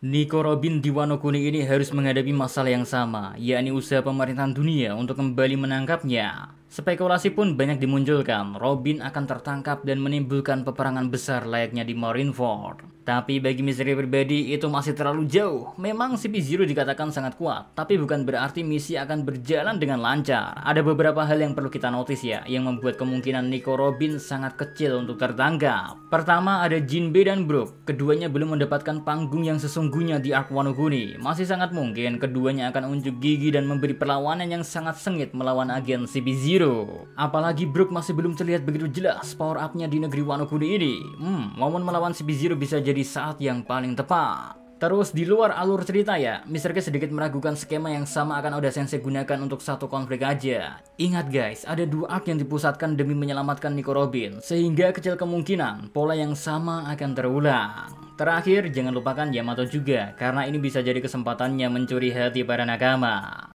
Niko Robin di Wano ini harus menghadapi masalah yang sama, yakni usaha pemerintahan dunia untuk kembali menangkapnya. Spekulasi pun banyak dimunculkan, Robin akan tertangkap dan menimbulkan peperangan besar layaknya di Marineford. Tapi bagi misteri pribadi itu masih terlalu jauh. Memang CP0 dikatakan sangat kuat, tapi bukan berarti misi akan berjalan dengan lancar. Ada beberapa hal yang perlu kita notice ya, yang membuat kemungkinan Nico Robin sangat kecil untuk tertanggap. Pertama ada Jinbe dan Brook. Keduanya belum mendapatkan panggung yang sesungguhnya di Ark Wanuguni. Masih sangat mungkin keduanya akan unjuk gigi dan memberi perlawanan yang sangat sengit melawan agen CP0. Apalagi Brook masih belum terlihat begitu jelas power upnya di negeri Wanuguni ini. Hmm, momen melawan CP0 bisa jadi di saat yang paling tepat. Terus di luar alur cerita ya, Mr. K sedikit meragukan skema yang sama akan Oda Sensei gunakan untuk satu konflik aja. Ingat guys, ada dua arc yang dipusatkan demi menyelamatkan Nico Robin, sehingga kecil kemungkinan pola yang sama akan terulang. Terakhir, jangan lupakan Yamato juga, karena ini bisa jadi kesempatannya mencuri hati para nakama.